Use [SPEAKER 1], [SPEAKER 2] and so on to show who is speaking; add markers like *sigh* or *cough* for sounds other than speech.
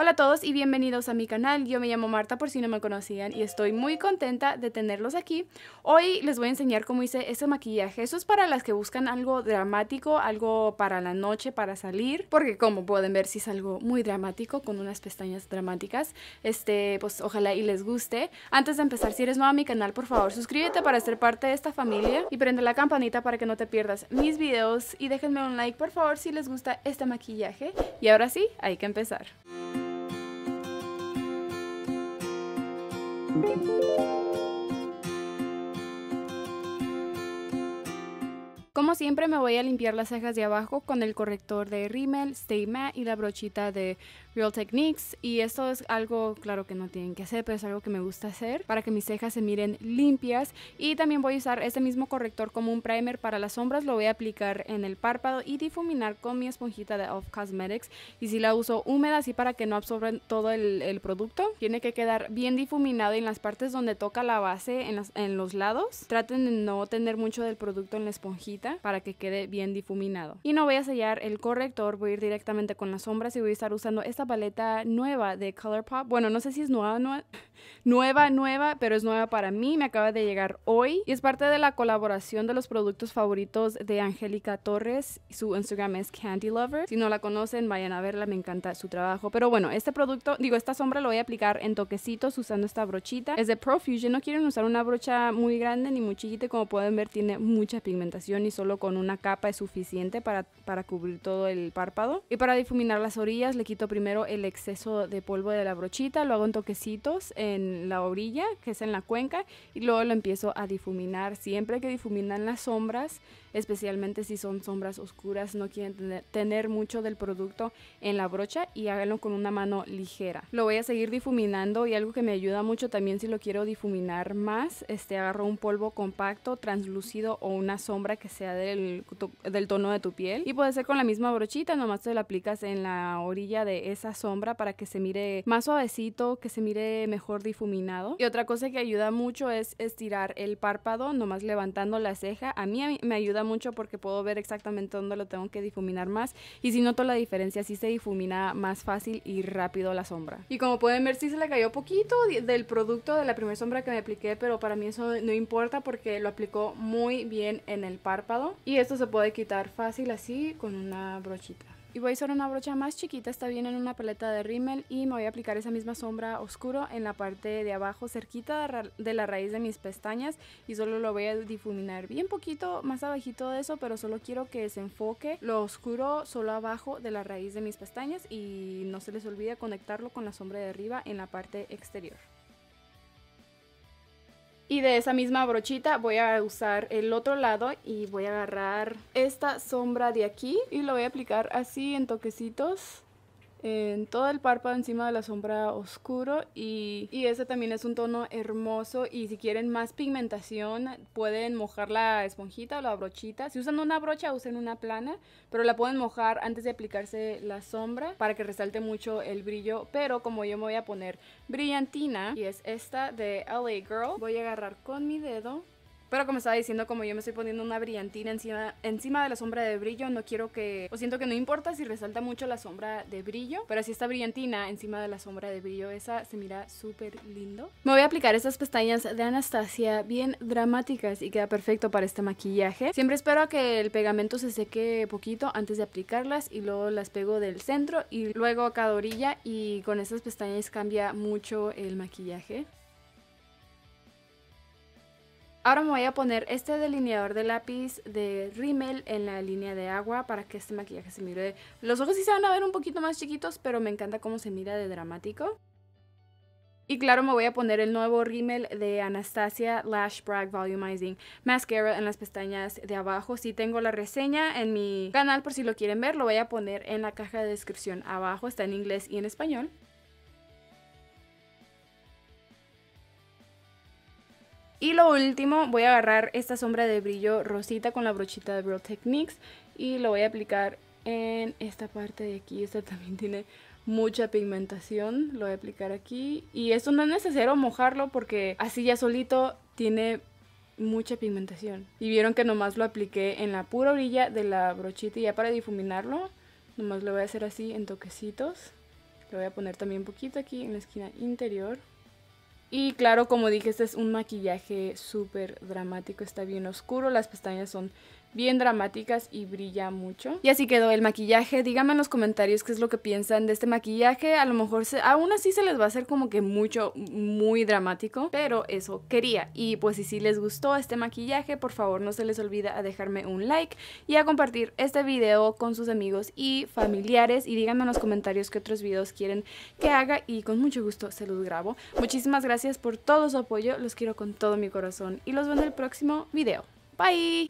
[SPEAKER 1] Hola a todos y bienvenidos a mi canal. Yo me llamo Marta por si no me conocían y estoy muy contenta de tenerlos aquí. Hoy les voy a enseñar cómo hice este maquillaje. Eso es para las que buscan algo dramático, algo para la noche, para salir. Porque como pueden ver, si sí es algo muy dramático, con unas pestañas dramáticas. Este, pues ojalá y les guste. Antes de empezar, si eres nuevo a mi canal, por favor suscríbete para ser parte de esta familia. Y prende la campanita para que no te pierdas mis videos. Y déjenme un like, por favor, si les gusta este maquillaje. Y ahora sí, hay que empezar. Música Como siempre me voy a limpiar las cejas de abajo con el corrector de Rimmel, Stay Matte y la brochita de Real Techniques. Y esto es algo, claro que no tienen que hacer, pero es algo que me gusta hacer para que mis cejas se miren limpias. Y también voy a usar este mismo corrector como un primer para las sombras. Lo voy a aplicar en el párpado y difuminar con mi esponjita de Off Cosmetics. Y si la uso húmeda, así para que no absorban todo el, producto. Tiene que quedar bien difuminado en las partes donde toca la base, en los lados. Traten de no tener mucho del producto en la esponjita para que quede bien difuminado. Y no voy a sellar el corrector, voy a ir directamente con las sombras y voy a estar usando esta paleta nueva de Colourpop. Bueno, no sé si es nueva, nueva, *laughs* nueva, nueva, pero es nueva para mí, me acaba de llegar hoy y es parte de la colaboración de los productos favoritos de Angélica Torres. Su Instagram es Candy Lover. Si no la conocen, vayan a verla, me encanta su trabajo. Pero bueno, este producto, digo, esta sombra lo voy a aplicar en toquecitos usando esta brochita. Es de Profusion, no quieren usar una brocha muy grande ni muy chiquita, como pueden ver tiene mucha pigmentación y solo con una capa es suficiente para, cubrir todo el párpado. Y para difuminar las orillas le quito primero el exceso de polvo de la brochita, lo hago en toquecitos en la orilla, que es en la cuenca, y luego lo empiezo a difuminar. Siempre que difuminan las sombras, especialmente si son sombras oscuras, no quieren tener, mucho del producto en la brocha y háganlo con una mano ligera. Lo voy a seguir difuminando y algo que me ayuda mucho también si lo quiero difuminar más, este agarro un polvo compacto, translúcido o una sombra que sea del, del tono de tu piel y puede ser con la misma brochita, nomás te la aplicas en la orilla de esa sombra para que se mire más suavecito, que se mire mejor difuminado. Y otra cosa que ayuda mucho es estirar el párpado, nomás levantando la ceja. A mí me ayuda mucho porque puedo ver exactamente dónde lo tengo que difuminar más. Y si noto la diferencia, si se difumina más fácil y rápido la sombra. Y como pueden ver, si se le cayó poquito del producto de la primera sombra que me apliqué, pero para mí eso no importa porque lo aplicó muy bien en el párpado. Y esto se puede quitar fácil así con una brochita. Y voy a usar una brocha más chiquita, está bien en una paleta de rímel y me voy a aplicar esa misma sombra oscuro en la parte de abajo, cerquita de la raíz de mis pestañas y solo lo voy a difuminar bien poquito más abajito de eso, pero solo quiero que se enfoque lo oscuro solo abajo de la raíz de mis pestañas y no se les olvide conectarlo con la sombra de arriba en la parte exterior. Y de esa misma brochita voy a usar el otro lado y voy a agarrar esta sombra de aquí y lo voy a aplicar así en toquecitos en todo el párpado encima de la sombra oscuro y, y ese también es un tono hermoso y si quieren más pigmentación pueden mojar la esponjita o la brochita. Si usan una brocha usen una plana, pero la pueden mojar antes de aplicarse la sombra para que resalte mucho el brillo. Pero como yo me voy a poner brillantina y es esta de LA Girl, voy a agarrar con mi dedo pero como estaba diciendo, como yo me estoy poniendo una brillantina encima, encima de la sombra de brillo, no quiero que... O siento que no importa si resalta mucho la sombra de brillo, pero si esta brillantina encima de la sombra de brillo, esa se mira súper lindo. Me voy a aplicar estas pestañas de Anastasia bien dramáticas y queda perfecto para este maquillaje. Siempre espero a que el pegamento se seque poquito antes de aplicarlas y luego las pego del centro y luego a cada orilla y con estas pestañas cambia mucho el maquillaje. Ahora me voy a poner este delineador de lápiz de Rimmel en la línea de agua para que este maquillaje se mire. Los ojos sí se van a ver un poquito más chiquitos, pero me encanta cómo se mira de dramático. Y claro, me voy a poner el nuevo rímel de Anastasia Lash Brag Volumizing Mascara en las pestañas de abajo. Si tengo la reseña en mi canal por si lo quieren ver, lo voy a poner en la caja de descripción abajo. Está en inglés y en español. Y lo último, voy a agarrar esta sombra de brillo rosita con la brochita de Bro Techniques y lo voy a aplicar en esta parte de aquí. Esta también tiene mucha pigmentación. Lo voy a aplicar aquí. Y esto no es necesario mojarlo porque así ya solito tiene mucha pigmentación. Y vieron que nomás lo apliqué en la pura orilla de la brochita y ya para difuminarlo. Nomás lo voy a hacer así en toquecitos. Lo voy a poner también un poquito aquí en la esquina interior. Y claro, como dije, este es un maquillaje súper dramático, está bien oscuro, las pestañas son bien dramáticas y brilla mucho. Y así quedó el maquillaje. Díganme en los comentarios qué es lo que piensan de este maquillaje. A lo mejor aún así se les va a hacer como que mucho, muy dramático, pero eso quería. Y pues si les gustó este maquillaje, por favor no se les olvida a dejarme un like y a compartir este video con sus amigos y familiares. Y díganme en los comentarios qué otros videos quieren que haga y con mucho gusto se los grabo. Muchísimas gracias por todo su apoyo. Los quiero con todo mi corazón y los veo en el próximo video. Bye!